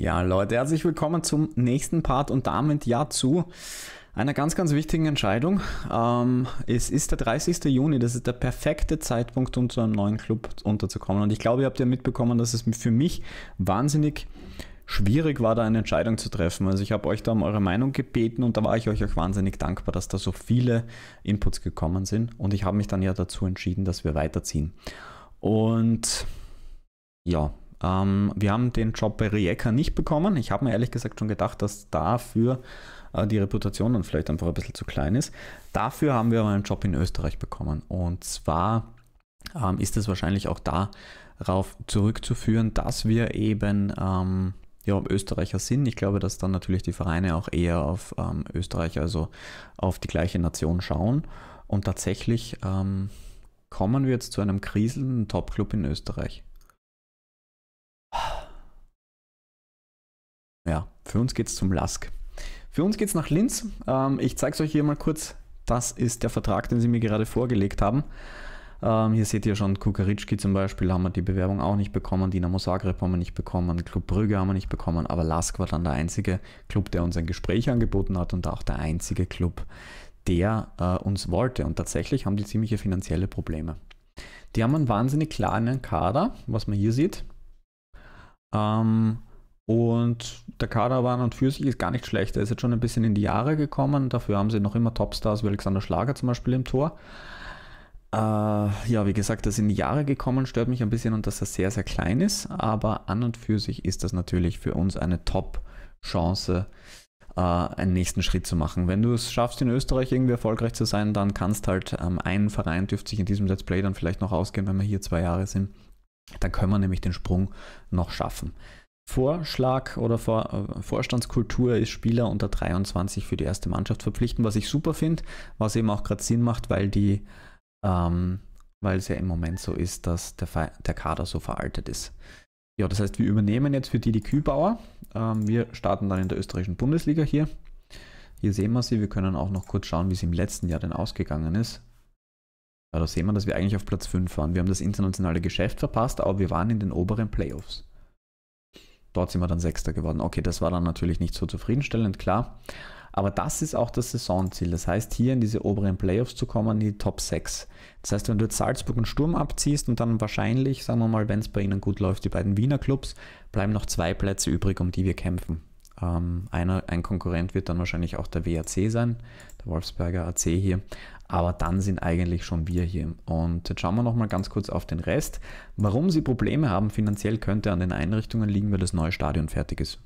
Ja, Leute, herzlich willkommen zum nächsten Part und damit ja zu einer ganz, ganz wichtigen Entscheidung. Ähm, es ist der 30. Juni, das ist der perfekte Zeitpunkt, um zu einem neuen Club unterzukommen. Und ich glaube, ihr habt ja mitbekommen, dass es für mich wahnsinnig schwierig war, da eine Entscheidung zu treffen. Also ich habe euch da um eure Meinung gebeten und da war ich euch auch wahnsinnig dankbar, dass da so viele Inputs gekommen sind. Und ich habe mich dann ja dazu entschieden, dass wir weiterziehen. Und ja, ähm, wir haben den Job bei Rijeka nicht bekommen. Ich habe mir ehrlich gesagt schon gedacht, dass dafür äh, die Reputation dann vielleicht einfach ein bisschen zu klein ist. Dafür haben wir aber einen Job in Österreich bekommen. Und zwar ähm, ist es wahrscheinlich auch darauf zurückzuführen, dass wir eben ähm, ja, Österreicher sind. Ich glaube, dass dann natürlich die Vereine auch eher auf ähm, Österreich, also auf die gleiche Nation schauen. Und tatsächlich ähm, kommen wir jetzt zu einem kriselnden Top-Club in Österreich. Ja, für uns geht's zum Lask. Für uns geht's nach Linz. Ähm, ich zeige es euch hier mal kurz. Das ist der Vertrag, den sie mir gerade vorgelegt haben. Ähm, hier seht ihr schon Kukaritschki zum Beispiel, haben wir die Bewerbung auch nicht bekommen, Dinamo Zagreb haben wir nicht bekommen, Club Brügge haben wir nicht bekommen, aber Lask war dann der einzige Club, der uns ein Gespräch angeboten hat und auch der einzige Club, der äh, uns wollte. Und tatsächlich haben die ziemliche finanzielle Probleme. Die haben einen wahnsinnig kleinen Kader, was man hier sieht. Ähm, und der Kader war an und für sich ist gar nicht schlecht. Er ist jetzt schon ein bisschen in die Jahre gekommen. Dafür haben sie noch immer Topstars wie Alexander Schlager zum Beispiel im Tor. Äh, ja, wie gesagt, das in die Jahre gekommen stört mich ein bisschen und dass er sehr, sehr klein ist. Aber an und für sich ist das natürlich für uns eine Top-Chance, äh, einen nächsten Schritt zu machen. Wenn du es schaffst, in Österreich irgendwie erfolgreich zu sein, dann kannst halt ähm, einen Verein dürfte sich in diesem Let's Play dann vielleicht noch ausgehen, wenn wir hier zwei Jahre sind dann können wir nämlich den Sprung noch schaffen. Vorschlag oder Vor äh, Vorstandskultur ist, Spieler unter 23 für die erste Mannschaft verpflichten, was ich super finde, was eben auch gerade Sinn macht, weil die, ähm, weil es ja im Moment so ist, dass der, der Kader so veraltet ist. Ja, das heißt, wir übernehmen jetzt für die die Kühlbauer. Ähm, wir starten dann in der österreichischen Bundesliga hier. Hier sehen wir sie. Wir können auch noch kurz schauen, wie es im letzten Jahr denn ausgegangen ist. Ja, da sehen wir, dass wir eigentlich auf Platz 5 waren. Wir haben das internationale Geschäft verpasst, aber wir waren in den oberen Playoffs. Dort sind wir dann Sechster geworden. Okay, das war dann natürlich nicht so zufriedenstellend, klar. Aber das ist auch das Saisonziel. Das heißt, hier in diese oberen Playoffs zu kommen, in die Top 6. Das heißt, wenn du jetzt Salzburg und Sturm abziehst und dann wahrscheinlich, sagen wir mal, wenn es bei ihnen gut läuft, die beiden Wiener Clubs, bleiben noch zwei Plätze übrig, um die wir kämpfen. Ähm, einer, ein Konkurrent wird dann wahrscheinlich auch der WAC sein, der Wolfsberger AC hier. Aber dann sind eigentlich schon wir hier. Und jetzt schauen wir nochmal ganz kurz auf den Rest. Warum sie Probleme haben finanziell, könnte an den Einrichtungen liegen, weil das neue Stadion fertig ist.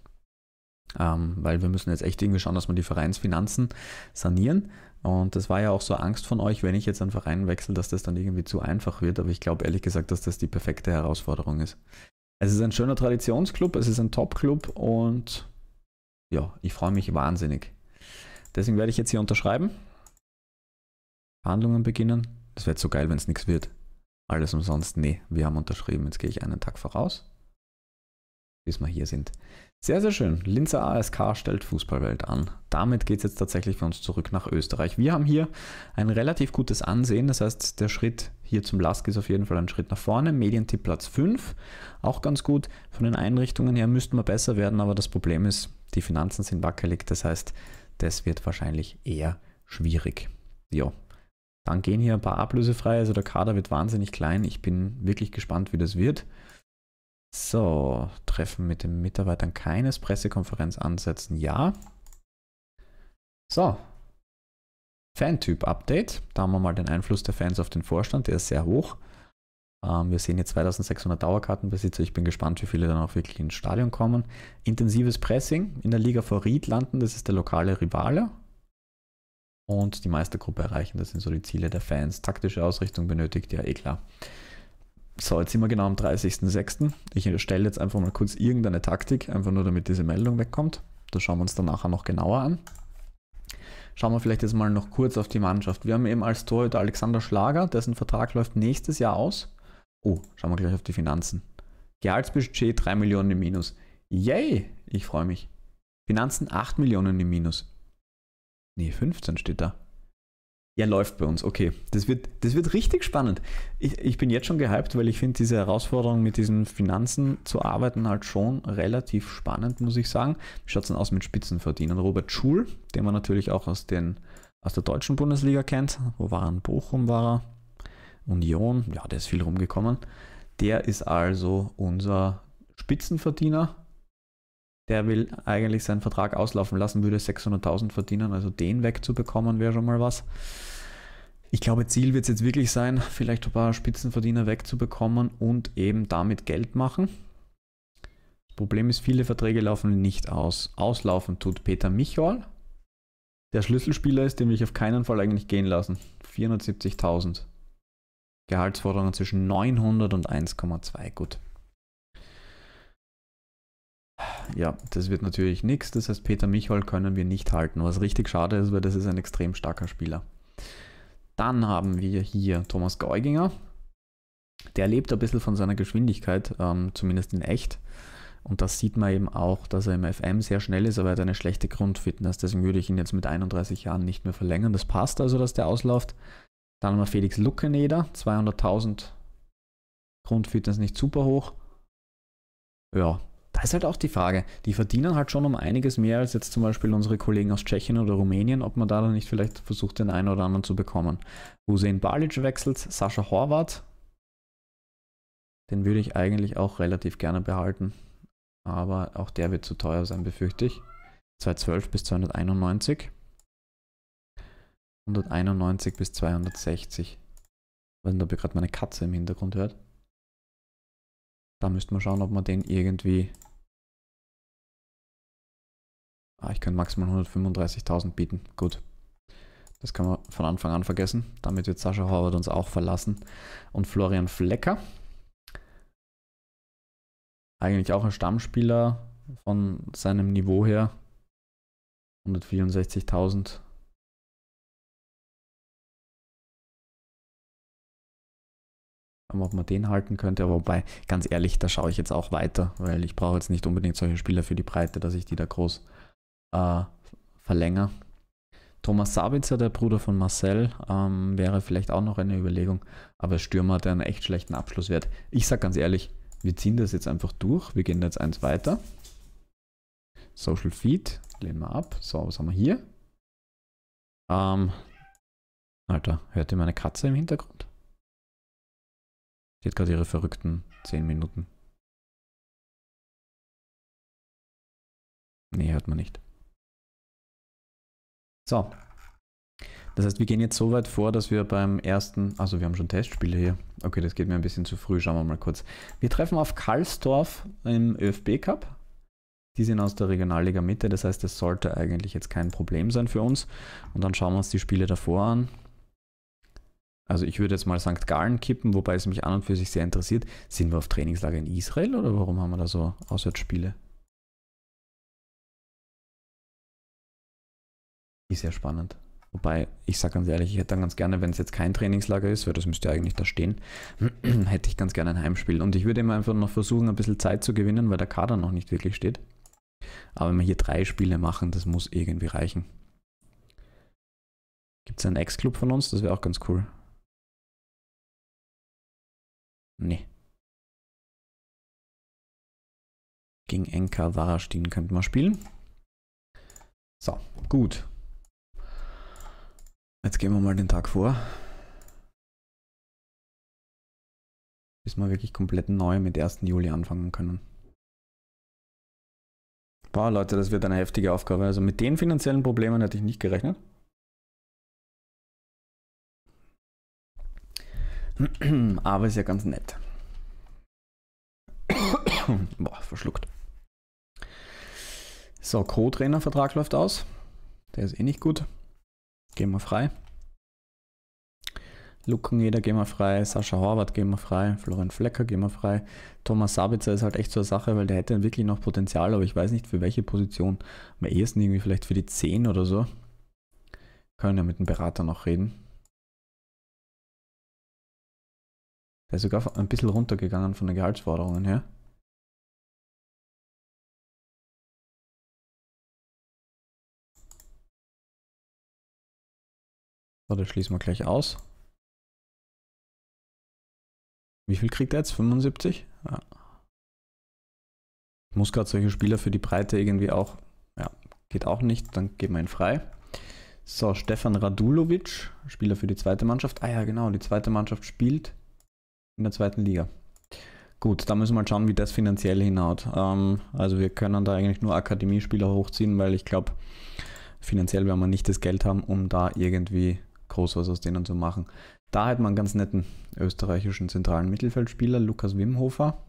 Ähm, weil wir müssen jetzt echt irgendwie schauen, dass wir die Vereinsfinanzen sanieren. Und das war ja auch so Angst von euch, wenn ich jetzt einen Verein wechsle, dass das dann irgendwie zu einfach wird. Aber ich glaube ehrlich gesagt, dass das die perfekte Herausforderung ist. Es ist ein schöner Traditionsclub, es ist ein Top-Club und ja, ich freue mich wahnsinnig. Deswegen werde ich jetzt hier unterschreiben. Verhandlungen beginnen. Das wäre so geil, wenn es nichts wird. Alles umsonst. Nee, wir haben unterschrieben. Jetzt gehe ich einen Tag voraus. Bis wir hier sind. Sehr, sehr schön. Linzer ASK stellt Fußballwelt an. Damit geht es jetzt tatsächlich für uns zurück nach Österreich. Wir haben hier ein relativ gutes Ansehen. Das heißt, der Schritt hier zum LASK ist auf jeden Fall ein Schritt nach vorne. Medientipp Platz 5, auch ganz gut. Von den Einrichtungen her müssten wir besser werden, aber das Problem ist, die Finanzen sind wackelig, das heißt, das wird wahrscheinlich eher schwierig. Ja, dann gehen hier ein paar Ablöse frei, also der Kader wird wahnsinnig klein. Ich bin wirklich gespannt, wie das wird. So, Treffen mit den Mitarbeitern keines, Pressekonferenz ansetzen, ja. So, Fantyp-Update. Da haben wir mal den Einfluss der Fans auf den Vorstand, der ist sehr hoch. Ähm, wir sehen jetzt 2600 Dauerkartenbesitzer. Ich bin gespannt, wie viele dann auch wirklich ins Stadion kommen. Intensives Pressing in der Liga vor Ried landen, das ist der lokale Rivale. Und die Meistergruppe erreichen, das sind so die Ziele der Fans. Taktische Ausrichtung benötigt, ja eh klar. So, jetzt sind wir genau am 30.06. Ich stelle jetzt einfach mal kurz irgendeine Taktik, einfach nur damit diese Meldung wegkommt. Das schauen wir uns dann nachher noch genauer an. Schauen wir vielleicht jetzt mal noch kurz auf die Mannschaft. Wir haben eben als Torhüter Alexander Schlager, dessen Vertrag läuft nächstes Jahr aus. Oh, schauen wir gleich auf die Finanzen. Gehaltsbudget 3 Millionen im Minus. Yay, ich freue mich. Finanzen 8 Millionen im Minus. Nee, 15 steht da. Ja, läuft bei uns. Okay, das wird, das wird richtig spannend. Ich, ich bin jetzt schon gehypt, weil ich finde diese Herausforderung mit diesen Finanzen zu arbeiten halt schon relativ spannend, muss ich sagen. Wie schaut es denn aus mit Spitzenverdienern? Robert Schul, den man natürlich auch aus, den, aus der deutschen Bundesliga kennt. Wo war er? In Bochum war er. Union, ja, der ist viel rumgekommen. Der ist also unser Spitzenverdiener. Der will eigentlich seinen Vertrag auslaufen lassen, würde 600.000 verdienen, also den wegzubekommen wäre schon mal was. Ich glaube, Ziel wird es jetzt wirklich sein, vielleicht ein paar Spitzenverdiener wegzubekommen und eben damit Geld machen. Das Problem ist, viele Verträge laufen nicht aus. Auslaufen tut Peter Michol, der Schlüsselspieler ist, den will ich auf keinen Fall eigentlich gehen lassen. 470.000. Gehaltsforderungen zwischen 900 und 1,2. Gut. Ja, das wird natürlich nichts. Das heißt, Peter Michol können wir nicht halten, was richtig schade ist, weil das ist ein extrem starker Spieler. Dann haben wir hier Thomas Geuginger. Der lebt ein bisschen von seiner Geschwindigkeit, ähm, zumindest in echt. Und das sieht man eben auch, dass er im FM sehr schnell ist, aber er hat eine schlechte Grundfitness. Deswegen würde ich ihn jetzt mit 31 Jahren nicht mehr verlängern. Das passt also, dass der ausläuft. Dann haben wir Felix Luckeneder, 200.000. Grundfitness nicht super hoch. Ja, da ist halt auch die Frage. Die verdienen halt schon um einiges mehr als jetzt zum Beispiel unsere Kollegen aus Tschechien oder Rumänien, ob man da dann nicht vielleicht versucht, den einen oder anderen zu bekommen. Hussein Balic wechselt, Sascha Horvath. Den würde ich eigentlich auch relativ gerne behalten. Aber auch der wird zu teuer sein, befürchte ich. 212 bis 291. 191 bis 260. Ich weiß nicht, ob ihr gerade meine Katze im Hintergrund hört. Da müssten wir schauen, ob man den irgendwie... Ah, ich könnte maximal 135.000 bieten. Gut. Das kann man von Anfang an vergessen. Damit wird Sascha Horvath uns auch verlassen. Und Florian Flecker. Eigentlich auch ein Stammspieler von seinem Niveau her. 164.000. ob man den halten könnte. Aber wobei, ganz ehrlich, da schaue ich jetzt auch weiter, weil ich brauche jetzt nicht unbedingt solche Spieler für die Breite, dass ich die da groß äh, verlängere. Thomas Sabitzer, der Bruder von Marcel, ähm, wäre vielleicht auch noch eine Überlegung. Aber Stürmer hat einen echt schlechten Abschlusswert. Ich sage ganz ehrlich, wir ziehen das jetzt einfach durch. Wir gehen jetzt eins weiter. Social Feed, lehnen wir ab. So, was haben wir hier? Ähm, Alter, hört ihr meine Katze im Hintergrund? Die hat gerade ihre verrückten 10 Minuten. Nee, hört man nicht. So. Das heißt, wir gehen jetzt so weit vor, dass wir beim ersten, also wir haben schon Testspiele hier. Okay, das geht mir ein bisschen zu früh, schauen wir mal kurz. Wir treffen auf Karlsdorf im ÖFB Cup. Die sind aus der Regionalliga Mitte, das heißt, das sollte eigentlich jetzt kein Problem sein für uns. Und dann schauen wir uns die Spiele davor an. Also ich würde jetzt mal St. Gallen kippen, wobei es mich an und für sich sehr interessiert. Sind wir auf Trainingslager in Israel oder warum haben wir da so Auswärtsspiele? Ist sehr spannend. Wobei, ich sage ganz ehrlich, ich hätte dann ganz gerne, wenn es jetzt kein Trainingslager ist, weil das müsste ja eigentlich da stehen, hätte ich ganz gerne ein Heimspiel. Und ich würde immer einfach noch versuchen, ein bisschen Zeit zu gewinnen, weil der Kader noch nicht wirklich steht. Aber wenn wir hier drei Spiele machen, das muss irgendwie reichen. Gibt es einen Ex-Club von uns? Das wäre auch ganz cool. Nee. Gegen Enka Varastin könnten wir spielen. So, gut. Jetzt gehen wir mal den Tag vor. Bis wir wirklich komplett neu mit 1. Juli anfangen können. Boah, Leute, das wird eine heftige Aufgabe. Also mit den finanziellen Problemen hätte ich nicht gerechnet. Aber ist ja ganz nett. Boah, verschluckt. So, Co-Trainer-Vertrag läuft aus. Der ist eh nicht gut. Gehen wir frei. Lukungeda gehen wir frei, Sascha Horvath gehen wir frei, Florian Flecker gehen wir frei. Thomas Sabitzer ist halt echt zur Sache, weil der hätte wirklich noch Potenzial, aber ich weiß nicht für welche Position. Am ehesten irgendwie vielleicht für die 10 oder so. Können ja mit dem Berater noch reden. Der ist sogar ein bisschen runtergegangen von den Gehaltsforderungen her. So, das schließen wir gleich aus. Wie viel kriegt er jetzt? 75? Ja. Ich muss gerade solche Spieler für die Breite irgendwie auch. Ja, geht auch nicht. Dann geben wir ihn frei. So, Stefan Radulovic, Spieler für die zweite Mannschaft. Ah ja, genau, die zweite Mannschaft spielt in der zweiten Liga. Gut, da müssen wir mal schauen, wie das finanziell hinhaut. Ähm, also wir können da eigentlich nur Akademiespieler hochziehen, weil ich glaube, finanziell werden wir nicht das Geld haben, um da irgendwie groß was aus denen zu machen. Da hat man einen ganz netten österreichischen zentralen Mittelfeldspieler, Lukas Wimhofer.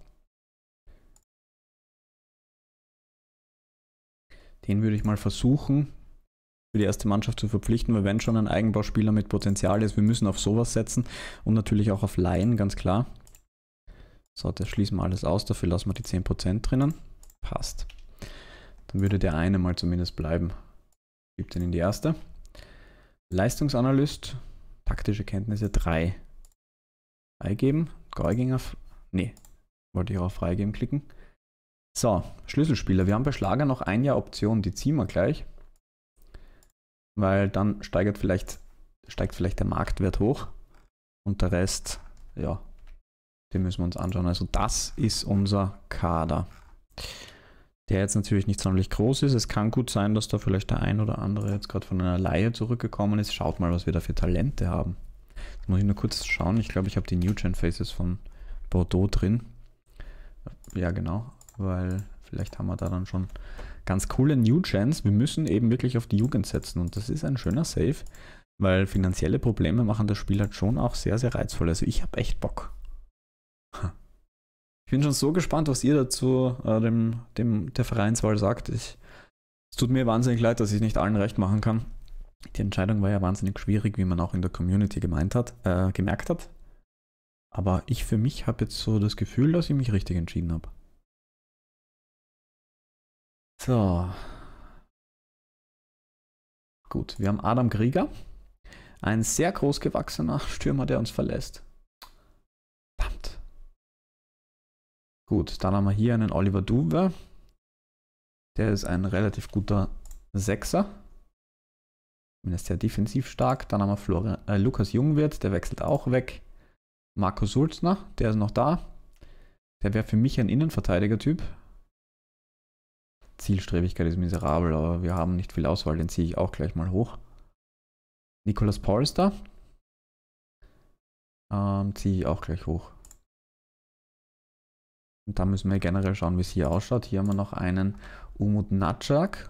Den würde ich mal versuchen, für die erste Mannschaft zu verpflichten, weil wenn schon ein Eigenbauspieler mit Potenzial ist, wir müssen auf sowas setzen und natürlich auch auf Laien, ganz klar. So, das schließen wir alles aus, dafür lassen wir die 10% drinnen. Passt. Dann würde der eine mal zumindest bleiben. Gibt den in die erste. Leistungsanalyst, taktische Kenntnisse 3. Freigeben, Geuginger, nee, wollte ich auch auf Freigeben klicken. So, Schlüsselspieler. Wir haben bei Schlager noch ein Jahr Option, die ziehen wir gleich weil dann steigert vielleicht, steigt vielleicht der Marktwert hoch und der Rest, ja, den müssen wir uns anschauen. Also das ist unser Kader, der jetzt natürlich nicht sonderlich groß ist. Es kann gut sein, dass da vielleicht der ein oder andere jetzt gerade von einer Laie zurückgekommen ist. Schaut mal, was wir da für Talente haben. Jetzt muss ich nur kurz schauen. Ich glaube, ich habe die New Gen Faces von Bordeaux drin. Ja, genau, weil vielleicht haben wir da dann schon ganz coole New Chance. Wir müssen eben wirklich auf die Jugend setzen und das ist ein schöner Save, weil finanzielle Probleme machen das Spiel halt schon auch sehr, sehr reizvoll. Also ich habe echt Bock. Ich bin schon so gespannt, was ihr dazu äh, dem, dem, der Vereinswahl sagt. Ich, es tut mir wahnsinnig leid, dass ich nicht allen recht machen kann. Die Entscheidung war ja wahnsinnig schwierig, wie man auch in der Community gemeint hat, äh, gemerkt hat. Aber ich für mich habe jetzt so das Gefühl, dass ich mich richtig entschieden habe. So. Gut, wir haben Adam Krieger. Ein sehr großgewachsener Stürmer, der uns verlässt. Verdammt. Gut, dann haben wir hier einen Oliver Duwe. Der ist ein relativ guter Sechser. Zumindest sehr defensiv stark. Dann haben wir Florian, äh, Lukas Jungwirt, der wechselt auch weg. Marco Sulzner, der ist noch da. Der wäre für mich ein Innenverteidiger-Typ. Zielstrebigkeit ist miserabel, aber wir haben nicht viel Auswahl, den ziehe ich auch gleich mal hoch. Nicholas Polster ähm, ziehe ich auch gleich hoch. Und da müssen wir generell schauen, wie es hier ausschaut. Hier haben wir noch einen Umut Natschak.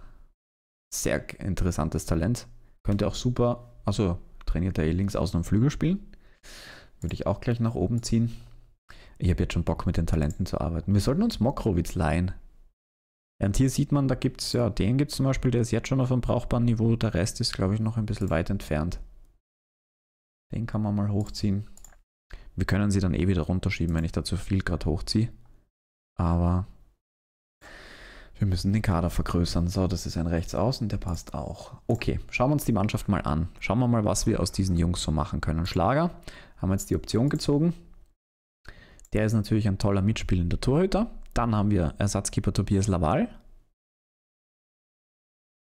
Sehr interessantes Talent. Könnte auch super, also trainiert er eh links außen am Flügel spielen. Würde ich auch gleich nach oben ziehen. Ich habe jetzt schon Bock mit den Talenten zu arbeiten. Wir sollten uns Mokrowitz leihen. Und hier sieht man, da gibt es, ja, den gibt es zum Beispiel, der ist jetzt schon auf einem brauchbaren Niveau, der Rest ist, glaube ich, noch ein bisschen weit entfernt. Den kann man mal hochziehen. Wir können sie dann eh wieder runterschieben, wenn ich da zu viel gerade hochziehe. Aber wir müssen den Kader vergrößern. So, das ist ein Rechtsaußen, der passt auch. Okay, schauen wir uns die Mannschaft mal an. Schauen wir mal, was wir aus diesen Jungs so machen können. Schlager haben wir jetzt die Option gezogen. Der ist natürlich ein toller mitspielender Torhüter. Dann haben wir Ersatzkeeper Tobias Laval.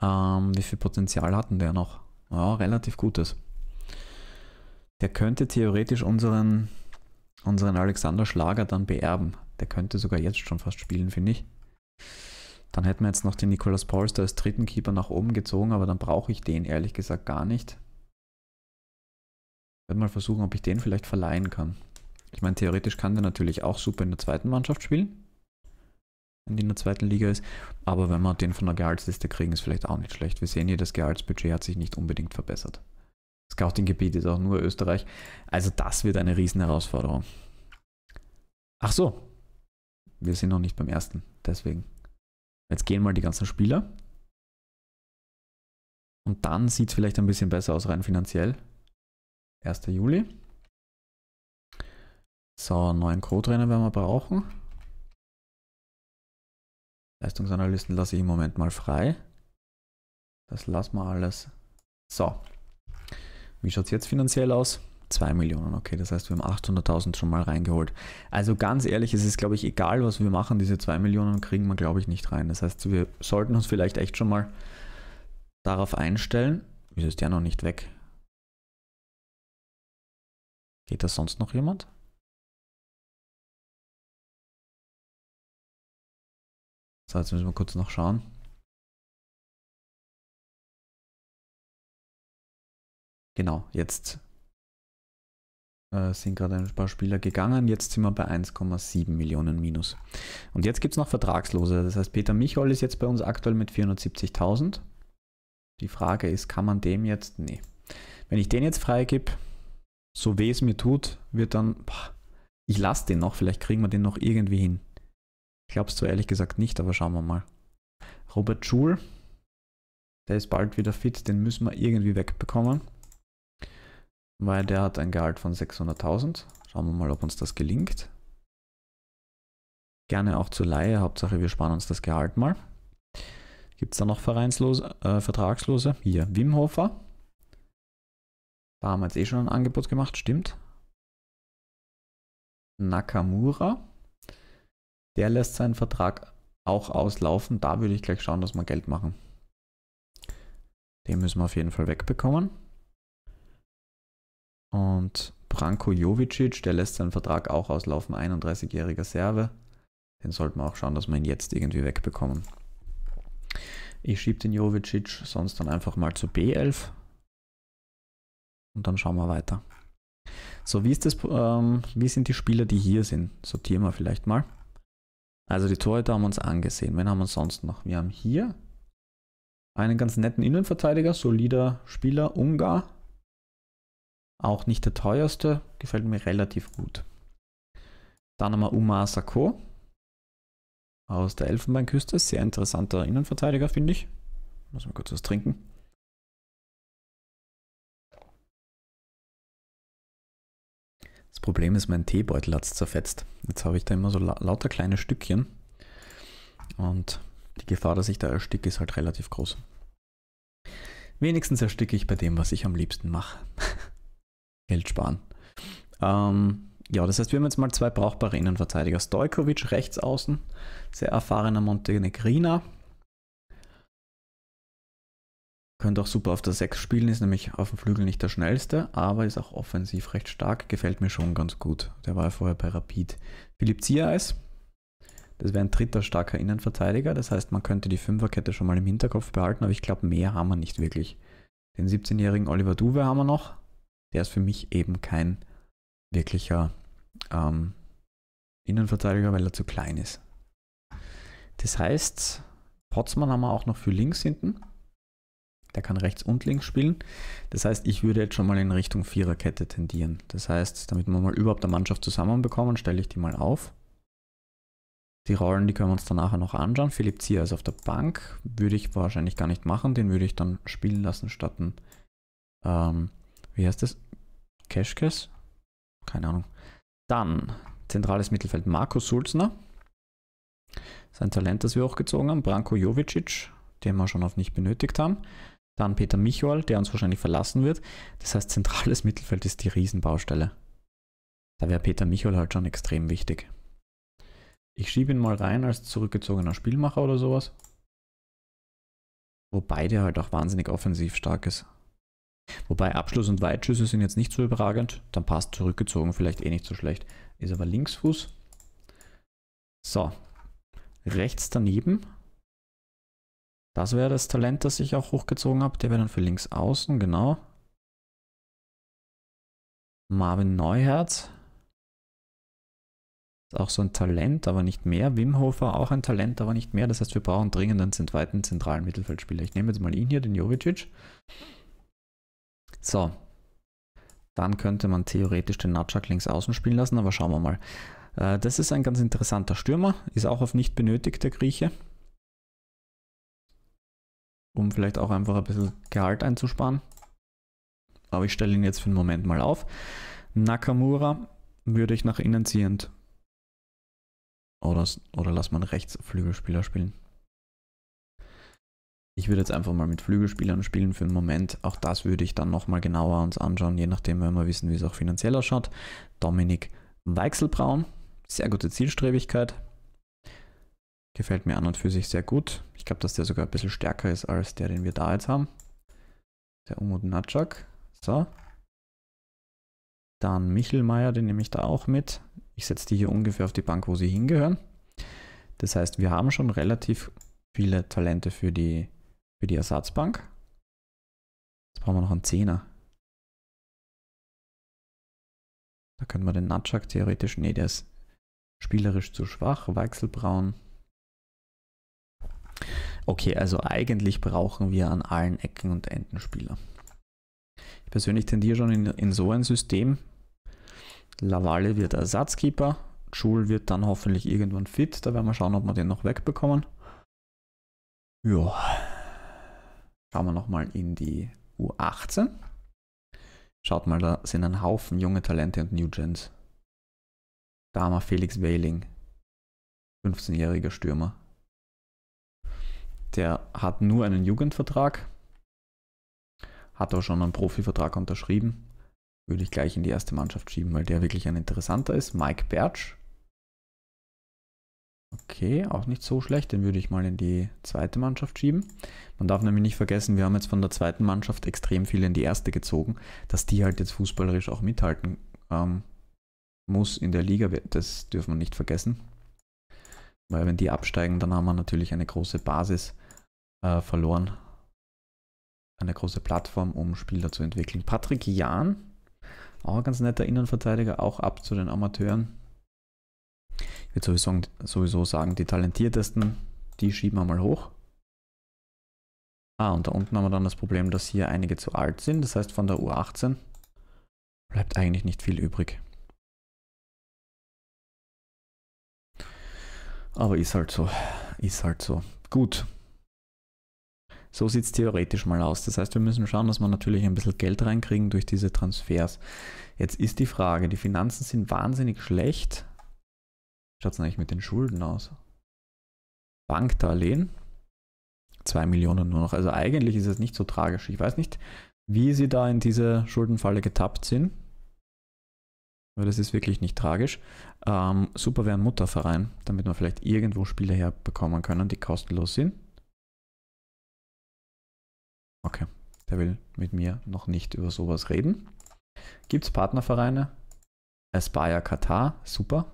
Ähm, wie viel Potenzial hatten der noch? Ja, relativ gutes. Der könnte theoretisch unseren, unseren Alexander Schlager dann beerben. Der könnte sogar jetzt schon fast spielen, finde ich. Dann hätten wir jetzt noch den Nicolas Polster als dritten Keeper nach oben gezogen, aber dann brauche ich den ehrlich gesagt gar nicht. Ich werde mal versuchen, ob ich den vielleicht verleihen kann. Ich meine, theoretisch kann der natürlich auch super in der zweiten Mannschaft spielen die in der zweiten Liga ist. Aber wenn wir den von der Gehaltsliste kriegen, ist vielleicht auch nicht schlecht. Wir sehen hier, das Gehaltsbudget hat sich nicht unbedingt verbessert. Scouting-Gebiet ist auch nur Österreich. Also das wird eine Riesenherausforderung. Ach so, wir sind noch nicht beim ersten, deswegen. Jetzt gehen mal die ganzen Spieler. Und dann sieht es vielleicht ein bisschen besser aus, rein finanziell. 1. Juli. So, neuen Co-Trainer werden wir brauchen. Leistungsanalysten lasse ich im Moment mal frei. Das lassen wir alles. So. Wie schaut es jetzt finanziell aus? 2 Millionen, okay, das heißt, wir haben 800.000 schon mal reingeholt. Also ganz ehrlich, es ist, glaube ich, egal, was wir machen, diese 2 Millionen kriegen wir, glaube ich, nicht rein. Das heißt, wir sollten uns vielleicht echt schon mal darauf einstellen. Wieso ist der noch nicht weg? Geht da sonst noch jemand? So, jetzt müssen wir kurz noch schauen. Genau, jetzt äh, sind gerade ein paar Spieler gegangen. Jetzt sind wir bei 1,7 Millionen minus. Und jetzt gibt es noch Vertragslose. Das heißt, Peter Michol ist jetzt bei uns aktuell mit 470.000. Die Frage ist, kann man dem jetzt? Nee. Wenn ich den jetzt freigib, so weh es mir tut, wird dann, boah, ich lasse den noch, vielleicht kriegen wir den noch irgendwie hin. Ich glaube es du ehrlich gesagt nicht, aber schauen wir mal. Robert Schul, der ist bald wieder fit, den müssen wir irgendwie wegbekommen, weil der hat ein Gehalt von 600.000. Schauen wir mal, ob uns das gelingt. Gerne auch zur Laie, Hauptsache wir sparen uns das Gehalt mal. Gibt es da noch Vereinslose, äh, Vertragslose? Hier, Wimhofer. Da haben wir jetzt eh schon ein Angebot gemacht, stimmt. Nakamura der lässt seinen Vertrag auch auslaufen. Da würde ich gleich schauen, dass wir Geld machen. Den müssen wir auf jeden Fall wegbekommen. Und Branko Jovicic, der lässt seinen Vertrag auch auslaufen, 31-jähriger Serve. Den sollten wir auch schauen, dass wir ihn jetzt irgendwie wegbekommen. Ich schiebe den Jovicic sonst dann einfach mal zu B11. Und dann schauen wir weiter. So, wie, ist das, ähm, wie sind die Spieler, die hier sind? Sortieren wir vielleicht mal. Also die Torhüter haben wir uns angesehen. Wen haben wir sonst noch? Wir haben hier einen ganz netten Innenverteidiger, solider Spieler, Ungar. Auch nicht der teuerste, gefällt mir relativ gut. Dann haben wir Umar Sako aus der Elfenbeinküste. Sehr interessanter Innenverteidiger, finde ich. Muss mal kurz was trinken. Das Problem ist, mein Teebeutel hat es zerfetzt. Jetzt habe ich da immer so la lauter kleine Stückchen. Und die Gefahr, dass ich da ersticke, ist halt relativ groß. Wenigstens ersticke ich bei dem, was ich am liebsten mache. Geld sparen. Ähm, ja, das heißt, wir haben jetzt mal zwei brauchbare Innenverteidiger. Stojkovic rechts außen, sehr erfahrener Montenegriner, könnte auch super auf der 6 spielen, ist nämlich auf dem Flügel nicht der schnellste, aber ist auch offensiv recht stark, gefällt mir schon ganz gut. Der war ja vorher bei Rapid. Philipp Ziereis, das wäre ein dritter starker Innenverteidiger, das heißt, man könnte die Fünferkette schon mal im Hinterkopf behalten, aber ich glaube, mehr haben wir nicht wirklich. Den 17-jährigen Oliver Duwe haben wir noch, der ist für mich eben kein wirklicher ähm, Innenverteidiger, weil er zu klein ist. Das heißt, Potsmann haben wir auch noch für links hinten. Der kann rechts und links spielen. Das heißt, ich würde jetzt schon mal in Richtung Viererkette tendieren. Das heißt, damit wir mal überhaupt eine Mannschaft zusammenbekommen, stelle ich die mal auf. Die Rollen, die können wir uns dann nachher noch anschauen. Philipp Zier ist auf der Bank. Würde ich wahrscheinlich gar nicht machen. Den würde ich dann spielen lassen statt ein, ähm, wie heißt das? Keschkes? Keine Ahnung. Dann zentrales Mittelfeld Markus Sulzner. Sein Talent, das wir auch gezogen haben. Branko Jovicic, den wir schon auf nicht benötigt haben. Dann Peter Michol, der uns wahrscheinlich verlassen wird. Das heißt, zentrales Mittelfeld ist die Riesenbaustelle. Da wäre Peter Michol halt schon extrem wichtig. Ich schiebe ihn mal rein als zurückgezogener Spielmacher oder sowas. Wobei der halt auch wahnsinnig offensiv stark ist. Wobei Abschluss und Weitschüsse sind jetzt nicht so überragend. Dann passt zurückgezogen vielleicht eh nicht so schlecht. Ist aber Linksfuß. So. Rechts daneben das wäre das Talent, das ich auch hochgezogen habe. Der wäre dann für links außen, genau. Marvin Neuherz. Ist auch so ein Talent, aber nicht mehr. Wimhofer auch ein Talent, aber nicht mehr. Das heißt, wir brauchen dringend einen zweiten zentralen Mittelfeldspieler. Ich nehme jetzt mal ihn hier, den Jovicic. So. Dann könnte man theoretisch den Natschak links außen spielen lassen, aber schauen wir mal. Äh, das ist ein ganz interessanter Stürmer, ist auch auf nicht benötigt, der Grieche um vielleicht auch einfach ein bisschen Gehalt einzusparen. Aber ich stelle ihn jetzt für einen Moment mal auf. Nakamura würde ich nach innen ziehend. Oder, oder lass man rechts Flügelspieler spielen. Ich würde jetzt einfach mal mit Flügelspielern spielen für einen Moment. Auch das würde ich dann nochmal genauer uns anschauen, je nachdem, wenn wir wissen, wie es auch finanziell ausschaut. Dominik Weichselbraun, sehr gute Zielstrebigkeit, Gefällt mir an und für sich sehr gut. Ich glaube, dass der sogar ein bisschen stärker ist als der, den wir da jetzt haben. Der Umut Natschak. So. Dann Michelmeier, den nehme ich da auch mit. Ich setze die hier ungefähr auf die Bank, wo sie hingehören. Das heißt, wir haben schon relativ viele Talente für die, für die Ersatzbank. Jetzt brauchen wir noch einen Zehner. Da können wir den Natschak theoretisch, Ne, der ist spielerisch zu schwach. Weichselbraun, Okay, also eigentlich brauchen wir an allen Ecken und Enden Spieler. Ich persönlich tendiere schon in, in so ein System. Lavalle wird Ersatzkeeper, Schul wird dann hoffentlich irgendwann fit. Da werden wir schauen, ob wir den noch wegbekommen. Ja, schauen wir nochmal in die U18. Schaut mal, da sind ein Haufen junge Talente und New Gens. Da haben wir Felix Wailing, 15-jähriger Stürmer. Der hat nur einen Jugendvertrag, hat auch schon einen Profivertrag unterschrieben. Würde ich gleich in die erste Mannschaft schieben, weil der wirklich ein interessanter ist. Mike Bertsch. Okay, auch nicht so schlecht. Den würde ich mal in die zweite Mannschaft schieben. Man darf nämlich nicht vergessen, wir haben jetzt von der zweiten Mannschaft extrem viele in die erste gezogen, dass die halt jetzt fußballerisch auch mithalten ähm, muss in der Liga. Das dürfen wir nicht vergessen. Weil wenn die absteigen, dann haben wir natürlich eine große Basis äh, verloren. Eine große Plattform, um Spieler zu entwickeln. Patrick Jahn, auch ein ganz netter Innenverteidiger, auch ab zu den Amateuren. Ich würde sowieso, sowieso sagen, die talentiertesten, die schieben wir mal hoch. Ah, und da unten haben wir dann das Problem, dass hier einige zu alt sind. Das heißt, von der U18 bleibt eigentlich nicht viel übrig. Aber ist halt so. Ist halt so. Gut. So sieht es theoretisch mal aus. Das heißt, wir müssen schauen, dass wir natürlich ein bisschen Geld reinkriegen durch diese Transfers. Jetzt ist die Frage, die Finanzen sind wahnsinnig schlecht. Schaut es eigentlich mit den Schulden aus? Bankdarlehen. 2 Millionen nur noch. Also eigentlich ist es nicht so tragisch. Ich weiß nicht, wie sie da in diese Schuldenfalle getappt sind weil das ist wirklich nicht tragisch. Ähm, super wäre ein Mutterverein, damit wir vielleicht irgendwo Spiele herbekommen können, die kostenlos sind. Okay, der will mit mir noch nicht über sowas reden. Gibt es Partnervereine? Aspire Katar, super.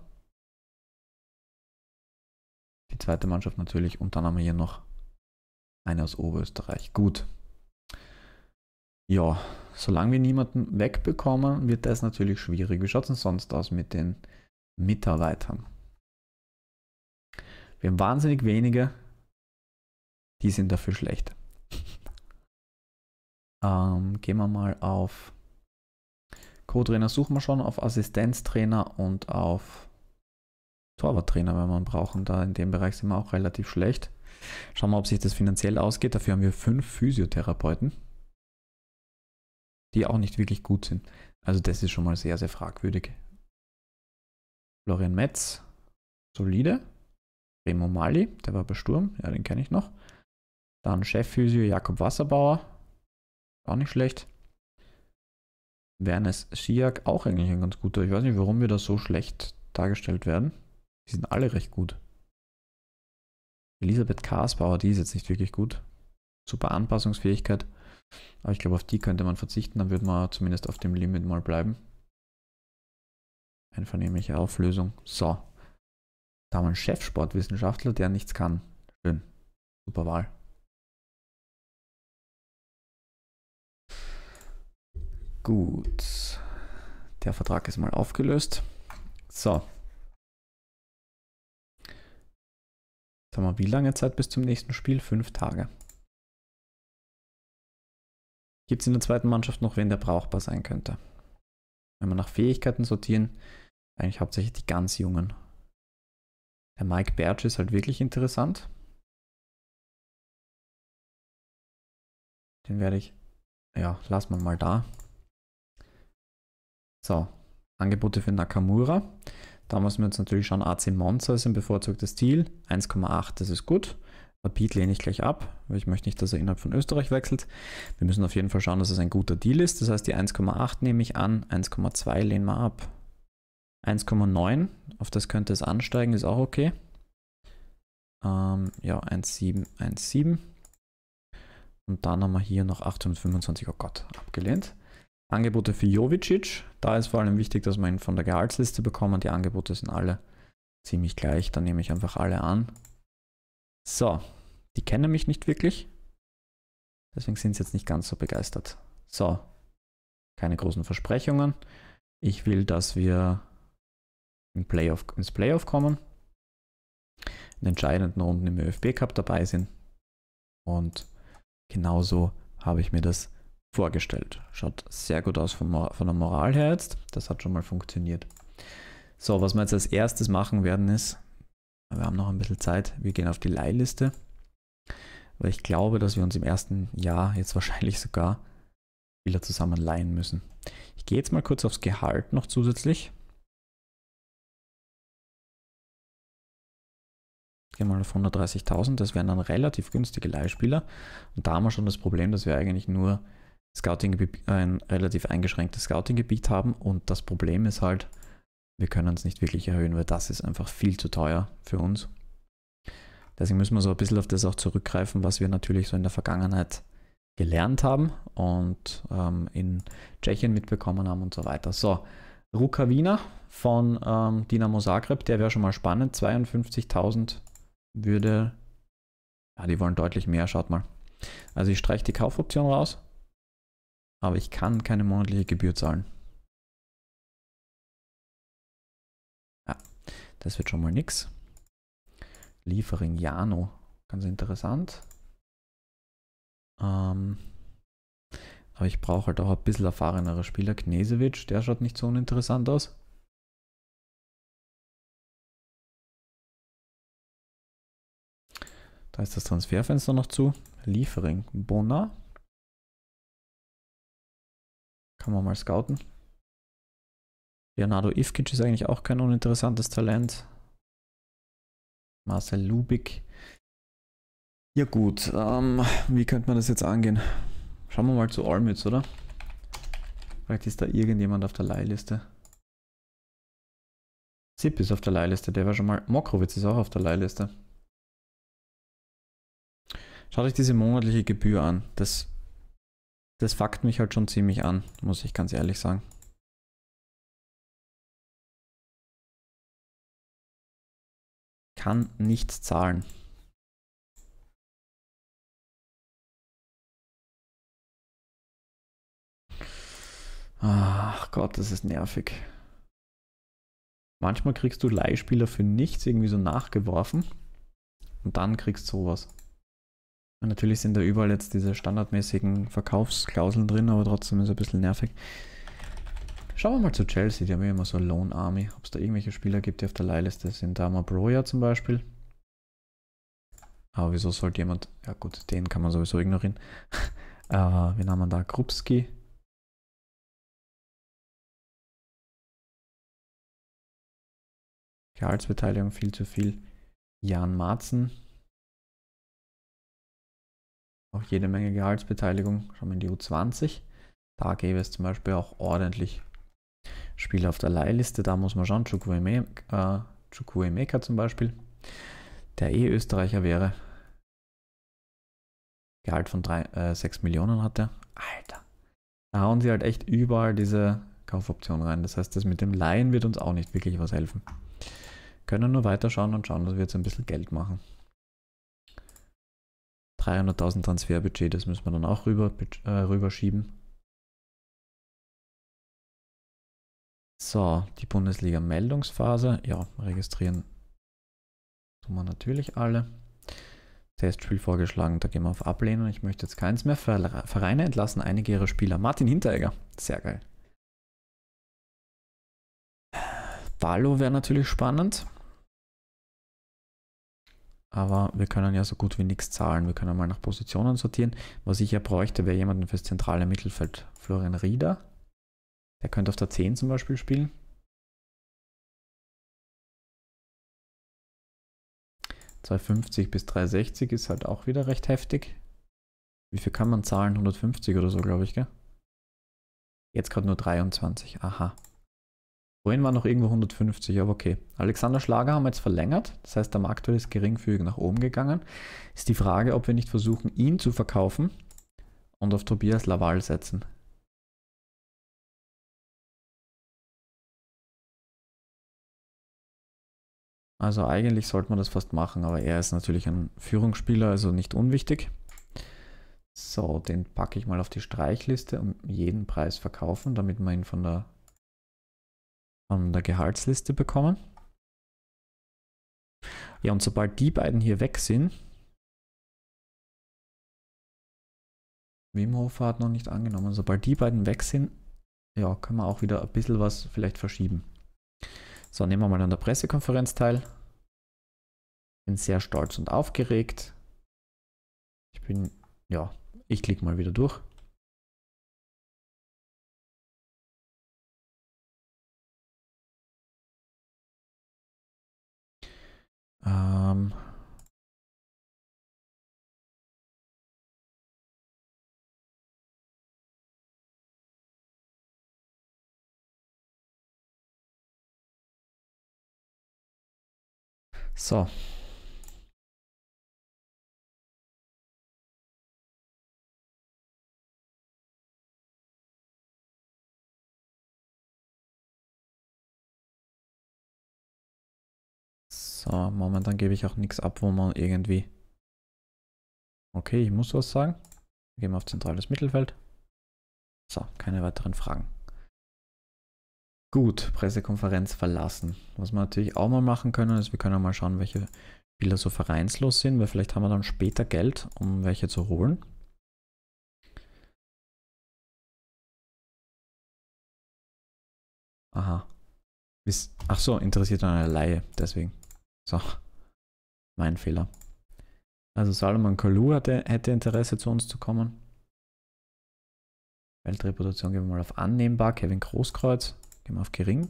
Die zweite Mannschaft natürlich und dann haben wir hier noch eine aus Oberösterreich. Gut. Ja, solange wir niemanden wegbekommen, wird das natürlich schwierig. Wie schaut es denn sonst aus mit den Mitarbeitern? Wir haben wahnsinnig wenige, die sind dafür schlecht. ähm, gehen wir mal auf Co-Trainer, suchen wir schon auf Assistenztrainer und auf Torwarttrainer, wenn man brauchen. Da in dem Bereich sind wir auch relativ schlecht. Schauen wir, ob sich das finanziell ausgeht. Dafür haben wir fünf Physiotherapeuten die auch nicht wirklich gut sind. Also das ist schon mal sehr, sehr fragwürdig. Florian Metz, solide. Remo Mali, der war bei Sturm, ja, den kenne ich noch. Dann Chefphysio Jakob Wasserbauer, auch nicht schlecht. Wernes Schiak, auch eigentlich ein ganz guter. Ich weiß nicht, warum wir da so schlecht dargestellt werden. Die sind alle recht gut. Elisabeth Karsbauer, die ist jetzt nicht wirklich gut. Super Anpassungsfähigkeit. Aber ich glaube, auf die könnte man verzichten, dann würde man zumindest auf dem Limit mal bleiben. Einvernehmliche Auflösung. So. Da haben wir einen Chefsportwissenschaftler, der nichts kann. Schön. Super Wahl. Gut. Der Vertrag ist mal aufgelöst. So. Sagen wir wie lange Zeit bis zum nächsten Spiel? Fünf Tage. Gibt es in der zweiten Mannschaft noch wen, der brauchbar sein könnte? Wenn wir nach Fähigkeiten sortieren, eigentlich hauptsächlich die ganz Jungen. Der Mike Bertsch ist halt wirklich interessant. Den werde ich, ja, lass man mal da. So, Angebote für Nakamura. Da müssen wir jetzt natürlich schauen, AC Monza ist ein bevorzugtes Ziel. 1,8, das ist gut. Rapid lehne ich gleich ab, weil ich möchte nicht, dass er innerhalb von Österreich wechselt. Wir müssen auf jeden Fall schauen, dass es ein guter Deal ist. Das heißt, die 1,8 nehme ich an, 1,2 lehnen wir ab. 1,9, auf das könnte es ansteigen, ist auch okay. Ähm, ja, 1,7, 1,7. Und dann haben wir hier noch 825, oh Gott, abgelehnt. Angebote für Jovicic, da ist vor allem wichtig, dass man ihn von der Gehaltsliste bekommt. Die Angebote sind alle ziemlich gleich, dann nehme ich einfach alle an. So, die kennen mich nicht wirklich. Deswegen sind sie jetzt nicht ganz so begeistert. So, keine großen Versprechungen. Ich will, dass wir in Playoff, ins Playoff kommen. In entscheidenden Runden im ÖFB Cup dabei sind. Und genauso habe ich mir das vorgestellt. Schaut sehr gut aus von, von der Moral her jetzt. Das hat schon mal funktioniert. So, was wir jetzt als erstes machen werden ist, wir haben noch ein bisschen Zeit. Wir gehen auf die Leihliste. Weil ich glaube, dass wir uns im ersten Jahr jetzt wahrscheinlich sogar Spieler zusammen leihen müssen. Ich gehe jetzt mal kurz aufs Gehalt noch zusätzlich. Gehen wir mal auf 130.000, das wären dann relativ günstige Leihspieler. Und da haben wir schon das Problem, dass wir eigentlich nur Scouting äh, ein relativ eingeschränktes Scouting-Gebiet haben. Und das Problem ist halt, wir können es nicht wirklich erhöhen, weil das ist einfach viel zu teuer für uns. Deswegen müssen wir so ein bisschen auf das auch zurückgreifen, was wir natürlich so in der Vergangenheit gelernt haben und ähm, in Tschechien mitbekommen haben und so weiter. So, Rukavina von ähm, Dinamo Zagreb, der wäre schon mal spannend. 52.000 würde, ja, die wollen deutlich mehr, schaut mal. Also ich streiche die Kaufoption raus, aber ich kann keine monatliche Gebühr zahlen. Das wird schon mal nix. Liefering Jano. Ganz interessant. Ähm, aber ich brauche halt auch ein bisschen erfahrenere Spieler. Knesewitsch, der schaut nicht so uninteressant aus. Da ist das Transferfenster noch zu. Liefering. Bona. Kann man mal scouten. Leonardo Ivkic ist eigentlich auch kein uninteressantes Talent. Marcel Lubik. Ja gut, ähm, wie könnte man das jetzt angehen? Schauen wir mal zu Olmütz, oder? Vielleicht ist da irgendjemand auf der Leihliste. Zip ist auf der Leihliste, der war schon mal. Mokrowitz ist auch auf der Leihliste. Schaut euch diese monatliche Gebühr an. Das, das fuckt mich halt schon ziemlich an, muss ich ganz ehrlich sagen. kann nichts zahlen. Ach Gott, das ist nervig. Manchmal kriegst du Leihspieler für nichts irgendwie so nachgeworfen und dann kriegst du sowas. Und natürlich sind da überall jetzt diese standardmäßigen Verkaufsklauseln drin, aber trotzdem ist es ein bisschen nervig. Schauen wir mal zu Chelsea, die haben ja immer so Lone Army, ob es da irgendwelche Spieler gibt, die auf der Leihliste sind. Dama haben Broja zum Beispiel. Aber wieso sollte jemand, ja gut, den kann man sowieso ignorieren. äh, wen haben wir da? Krupski. Gehaltsbeteiligung viel zu viel. Jan Marzen. Auch jede Menge Gehaltsbeteiligung. Schauen wir in die U20. Da gäbe es zum Beispiel auch ordentlich Spieler auf der Leihliste, da muss man schauen, Chukwuemeka äh, zum Beispiel, der eh Österreicher wäre. Gehalt von drei, äh, 6 Millionen hat er. Alter. Da hauen sie halt echt überall diese Kaufoption rein. Das heißt, das mit dem Laien wird uns auch nicht wirklich was helfen. Können nur weiterschauen und schauen, dass wir jetzt ein bisschen Geld machen. 300.000 Transferbudget, das müssen wir dann auch rüber, äh, rüberschieben. So, die Bundesliga-Meldungsphase. Ja, registrieren tun wir natürlich alle. Testspiel vorgeschlagen, da gehen wir auf Ablehnen. Ich möchte jetzt keins mehr. Vereine entlassen einige ihrer Spieler. Martin Hinteregger, sehr geil. Ballo wäre natürlich spannend. Aber wir können ja so gut wie nichts zahlen. Wir können mal nach Positionen sortieren. Was ich ja bräuchte, wäre jemanden fürs zentrale Mittelfeld. Florian Rieder der könnte auf der 10 zum Beispiel spielen. ...250 bis 360 ist halt auch wieder recht heftig. Wie viel kann man zahlen? 150 oder so, glaube ich, gell? Jetzt gerade nur 23, aha. Vorhin war noch irgendwo 150, aber okay. Alexander Schlager haben wir jetzt verlängert, das heißt der Markt ist geringfügig nach oben gegangen. Ist die Frage, ob wir nicht versuchen, ihn zu verkaufen und auf Tobias Laval setzen. Also eigentlich sollte man das fast machen, aber er ist natürlich ein Führungsspieler, also nicht unwichtig. So, den packe ich mal auf die Streichliste um jeden Preis verkaufen, damit wir ihn von der, von der Gehaltsliste bekommen. Ja, und sobald die beiden hier weg sind, Wimhofer hat noch nicht angenommen, sobald die beiden weg sind, ja, können wir auch wieder ein bisschen was vielleicht verschieben. So, nehmen wir mal an der Pressekonferenz teil. Bin sehr stolz und aufgeregt. Ich bin, ja, ich klicke mal wieder durch. Ähm, So. So, momentan gebe ich auch nichts ab, wo man irgendwie... Okay, ich muss was sagen. Gehen Wir auf zentrales Mittelfeld. So, keine weiteren Fragen. Gut, Pressekonferenz verlassen. Was wir natürlich auch mal machen können, ist, wir können mal schauen, welche Spieler so vereinslos sind, weil vielleicht haben wir dann später Geld, um welche zu holen. Aha. Ach so, interessiert an einer Laie, deswegen. So, mein Fehler. Also Salomon Kalu hatte, hätte Interesse zu uns zu kommen. Weltreputation gehen wir mal auf annehmbar. Kevin Großkreuz. Gehen wir auf gering.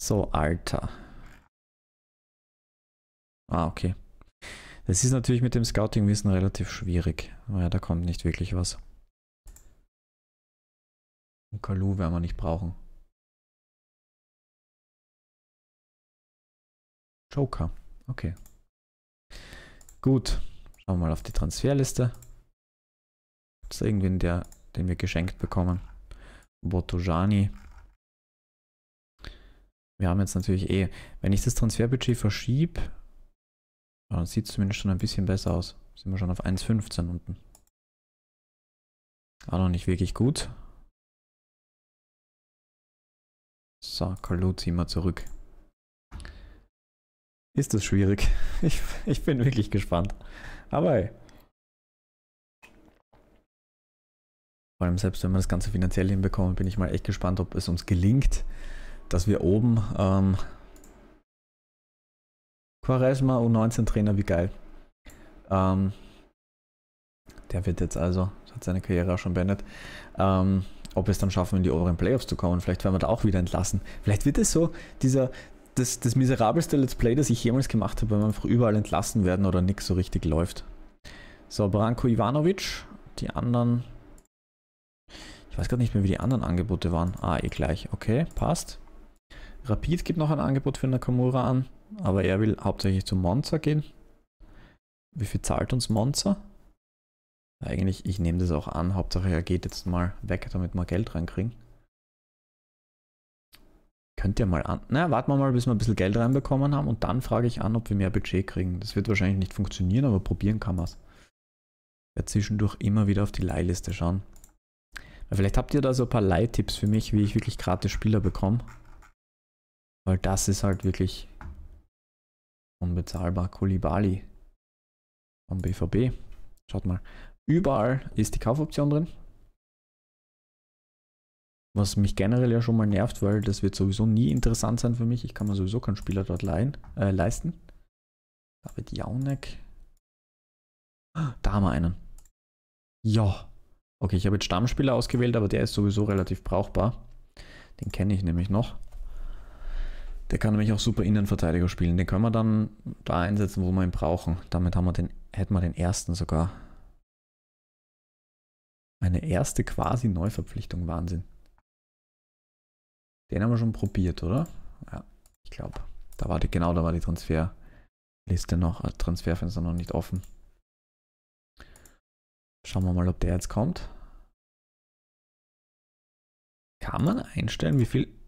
So, Alter. Ah, okay. Das ist natürlich mit dem Scouting-Wissen relativ schwierig, Naja, da kommt nicht wirklich was. Und Kalu werden wir nicht brauchen. Joker, okay. Gut, schauen wir mal auf die Transferliste. Ist irgendwen, der, den wir geschenkt bekommen? Botojani. Wir haben jetzt natürlich eh, wenn ich das Transferbudget verschiebe, dann sieht es zumindest schon ein bisschen besser aus. Sind wir schon auf 1,15 unten. Auch noch nicht wirklich gut. So, Kalu ziehen wir zurück. Ist das schwierig? Ich, ich bin wirklich gespannt. Aber ey. Vor allem selbst wenn wir das Ganze finanziell hinbekommen, bin ich mal echt gespannt, ob es uns gelingt, dass wir oben ähm, Quaresma U19 Trainer, wie geil. Ähm, der wird jetzt also, hat seine Karriere auch schon beendet, ähm, ob wir es dann schaffen, in die oberen Playoffs zu kommen. Vielleicht werden wir da auch wieder entlassen. Vielleicht wird es so, dieser, das, das miserabelste Let's Play, das ich jemals gemacht habe, wenn wir einfach überall entlassen werden oder nichts so richtig läuft. So, Branko Ivanovic, die anderen ich weiß gerade nicht mehr, wie die anderen Angebote waren. Ah, eh gleich. Okay, passt. Rapid gibt noch ein Angebot für Nakamura an, aber er will hauptsächlich zu Monza gehen. Wie viel zahlt uns Monza? Eigentlich, ich nehme das auch an. Hauptsache, er geht jetzt mal weg, damit wir Geld reinkriegen. Könnt ihr mal an. Na, warten wir mal, bis wir ein bisschen Geld reinbekommen haben und dann frage ich an, ob wir mehr Budget kriegen. Das wird wahrscheinlich nicht funktionieren, aber probieren kann man es. Ja, zwischendurch immer wieder auf die Leihliste schauen. Vielleicht habt ihr da so ein paar Leittipps für mich, wie ich wirklich gratis Spieler bekomme. Weil das ist halt wirklich unbezahlbar. Kulibali vom BVB. Schaut mal. Überall ist die Kaufoption drin. Was mich generell ja schon mal nervt, weil das wird sowieso nie interessant sein für mich. Ich kann mir sowieso keinen Spieler dort leihen, äh, leisten. David Jaunek. Da haben wir einen. Ja, Okay, ich habe jetzt Stammspieler ausgewählt, aber der ist sowieso relativ brauchbar. Den kenne ich nämlich noch. Der kann nämlich auch super Innenverteidiger spielen. Den können wir dann da einsetzen, wo wir ihn brauchen. Damit haben wir den, hätten wir den ersten sogar. Eine erste quasi Neuverpflichtung, Wahnsinn. Den haben wir schon probiert, oder? Ja, ich glaube. Da war die, genau, da war die Transferliste noch, äh, Transferfenster noch nicht offen. Schauen wir mal, ob der jetzt kommt. Kann man einstellen, wie viel,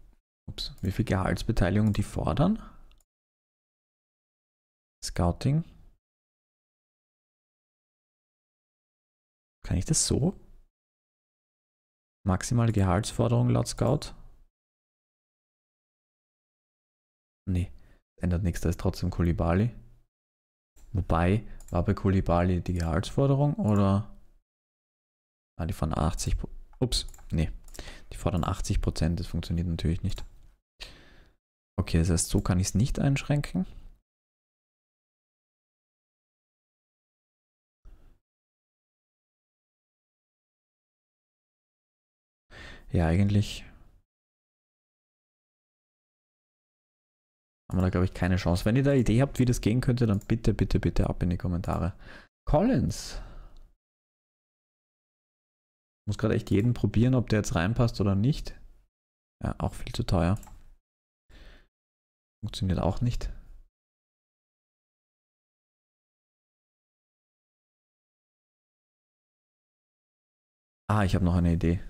ups, wie viel Gehaltsbeteiligung die fordern? Scouting. Kann ich das so? Maximale Gehaltsforderung laut Scout? Nee, ändert nichts, da ist trotzdem Kulibali. Wobei, war bei Kulibali die Gehaltsforderung oder Ah, die fahren 80. Ups, nee. Die fordern 80 Prozent. Das funktioniert natürlich nicht. Okay, das heißt, so kann ich es nicht einschränken. Ja, eigentlich haben wir da, glaube ich, keine Chance. Wenn ihr da Idee habt, wie das gehen könnte, dann bitte, bitte, bitte ab in die Kommentare. Collins, muss gerade echt jeden probieren, ob der jetzt reinpasst oder nicht. Ja, auch viel zu teuer. Funktioniert auch nicht. Ah, ich habe noch eine Idee.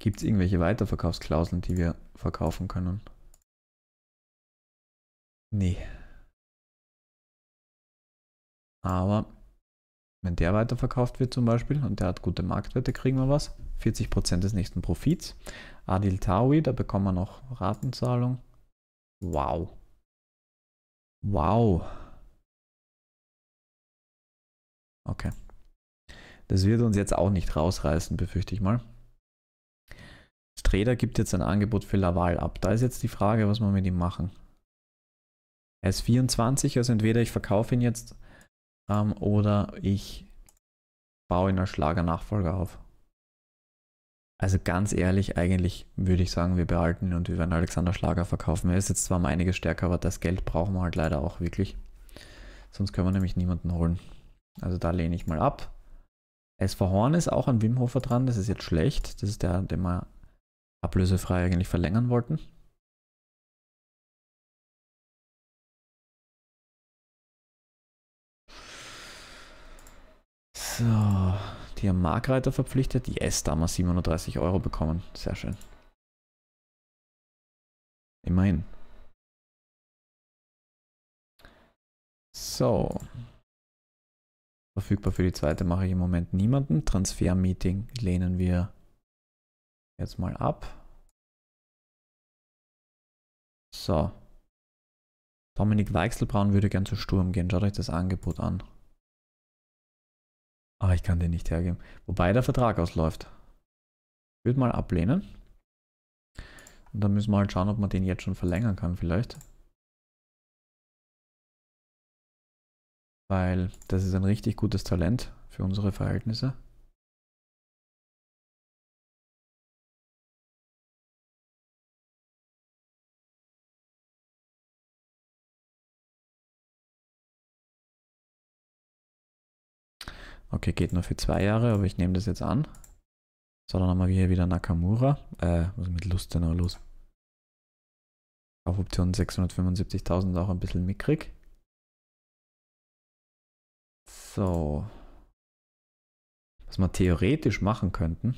Gibt es irgendwelche Weiterverkaufsklauseln, die wir verkaufen können? Nee. Aber wenn der weiterverkauft wird zum Beispiel und der hat gute Marktwerte, kriegen wir was. 40% des nächsten Profits. Adil Tawi, da bekommen wir noch Ratenzahlung. Wow. Wow. Okay. Das wird uns jetzt auch nicht rausreißen, befürchte ich mal. Streda gibt jetzt ein Angebot für Laval ab. Da ist jetzt die Frage, was wir mit ihm machen. Er ist 24, also entweder ich verkaufe ihn jetzt ähm, oder ich baue ihn als Schlager-Nachfolger auf. Also ganz ehrlich, eigentlich würde ich sagen, wir behalten ihn und wir werden Alexander Schlager verkaufen. Er ist jetzt zwar um einiges stärker, aber das Geld brauchen wir halt leider auch wirklich. Sonst können wir nämlich niemanden holen. Also da lehne ich mal ab. SV Horn ist auch an Wimhofer dran, das ist jetzt schlecht. Das ist der, den wir ablösefrei eigentlich verlängern wollten. So, die haben Markreiter verpflichtet. Yes, S haben 730 Euro bekommen. Sehr schön. Immerhin. So. Verfügbar für die zweite mache ich im Moment niemanden. Transfer-Meeting lehnen wir jetzt mal ab. So. Dominik Weichselbraun würde gern zu Sturm gehen. Schaut euch das Angebot an. Ah, ich kann den nicht hergeben. Wobei der Vertrag ausläuft. Ich würde mal ablehnen. Und dann müssen wir halt schauen, ob man den jetzt schon verlängern kann vielleicht. Weil das ist ein richtig gutes Talent für unsere Verhältnisse. Okay, geht nur für zwei Jahre, aber ich nehme das jetzt an. So, dann haben wir hier wieder Nakamura. Äh, was ist mit Lust denn noch los? Option 675.000 auch ein bisschen mickrig. So. Was wir theoretisch machen könnten,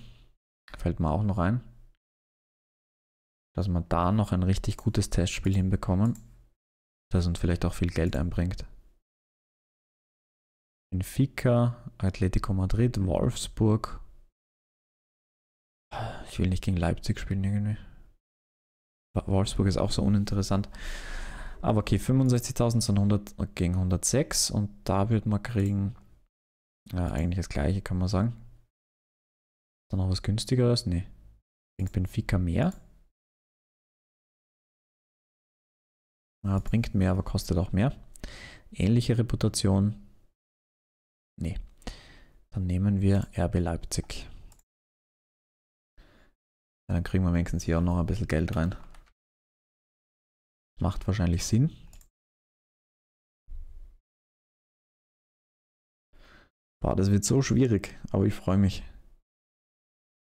fällt mir auch noch ein, dass wir da noch ein richtig gutes Testspiel hinbekommen, das uns vielleicht auch viel Geld einbringt. Benfica, Atletico Madrid, Wolfsburg. Ich will nicht gegen Leipzig spielen irgendwie. Wolfsburg ist auch so uninteressant. Aber okay, 65.000 sind 100 gegen 106 und da wird man kriegen, ja, eigentlich das gleiche kann man sagen. Dann noch was günstigeres? Nee. Bringt Benfica mehr? Ja, bringt mehr, aber kostet auch mehr. Ähnliche Reputation, Nee. Dann nehmen wir RB Leipzig. Dann kriegen wir wenigstens hier auch noch ein bisschen Geld rein. Macht wahrscheinlich Sinn. Boah, das wird so schwierig, aber ich freue mich.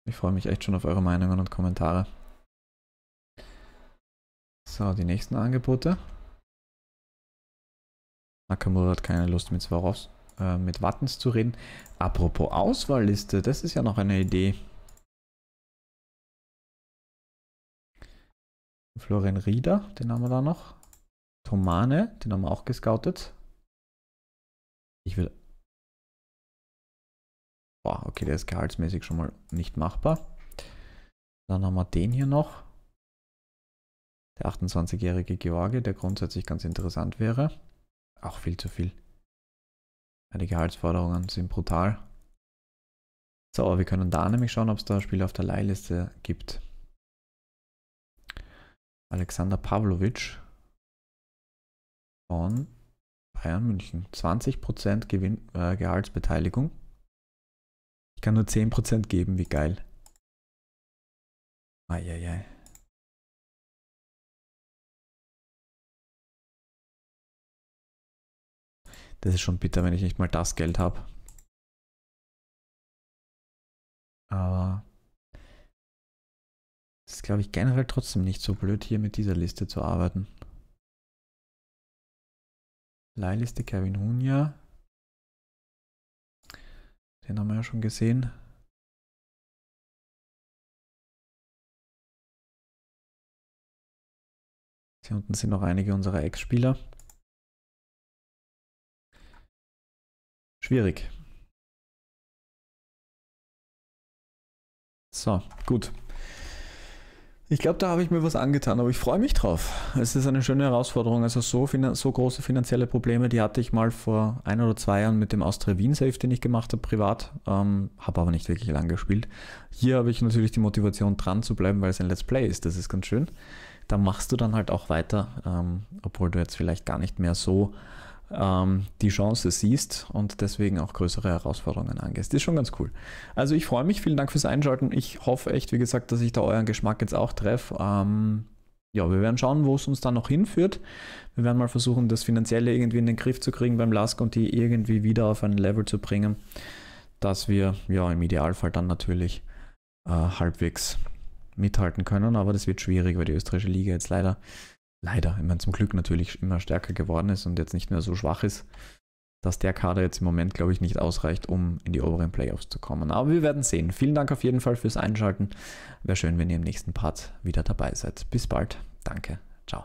Ich freue mich echt schon auf eure Meinungen und Kommentare. So, die nächsten Angebote. Nakamura hat keine Lust mit Swarovs. Äh, mit Wattens zu reden. Apropos Auswahlliste, das ist ja noch eine Idee. Florian Rieder, den haben wir da noch. Tomane, den haben wir auch gescoutet. Ich will... Boah, okay, der ist gehaltsmäßig schon mal nicht machbar. Dann haben wir den hier noch. Der 28-jährige George, der grundsätzlich ganz interessant wäre. Auch viel zu viel die Gehaltsforderungen sind brutal. So, wir können da nämlich schauen, ob es da Spieler auf der Leihliste gibt. Alexander Pavlovic von Bayern München. 20% Gewinn, äh, Gehaltsbeteiligung. Ich kann nur 10% geben, wie geil. Eieiei. Das ist schon bitter, wenn ich nicht mal das Geld habe. Aber das ist, glaube ich, generell trotzdem nicht so blöd, hier mit dieser Liste zu arbeiten. Leihliste Kevin Hunja. Den haben wir ja schon gesehen. Hier unten sind noch einige unserer Ex-Spieler. Schwierig. So, gut. Ich glaube, da habe ich mir was angetan, aber ich freue mich drauf. Es ist eine schöne Herausforderung. Also so, so große finanzielle Probleme, die hatte ich mal vor ein oder zwei Jahren mit dem Austria Wien Safe, den ich gemacht habe, privat. Ähm, habe aber nicht wirklich lange gespielt. Hier habe ich natürlich die Motivation dran zu bleiben, weil es ein Let's Play ist. Das ist ganz schön. Da machst du dann halt auch weiter, ähm, obwohl du jetzt vielleicht gar nicht mehr so ähm, die Chance siehst und deswegen auch größere Herausforderungen angehst. Das ist schon ganz cool. Also ich freue mich, vielen Dank fürs Einschalten. Ich hoffe echt, wie gesagt, dass ich da euren Geschmack jetzt auch treffe. Ähm, ja, wir werden schauen, wo es uns dann noch hinführt. Wir werden mal versuchen, das Finanzielle irgendwie in den Griff zu kriegen beim Lask und die irgendwie wieder auf ein Level zu bringen, dass wir ja im Idealfall dann natürlich äh, halbwegs mithalten können. Aber das wird schwierig, weil die österreichische Liga jetzt leider leider, ich meine, zum Glück natürlich immer stärker geworden ist und jetzt nicht mehr so schwach ist, dass der Kader jetzt im Moment, glaube ich, nicht ausreicht, um in die oberen Playoffs zu kommen. Aber wir werden sehen. Vielen Dank auf jeden Fall fürs Einschalten. Wäre schön, wenn ihr im nächsten Part wieder dabei seid. Bis bald. Danke. Ciao.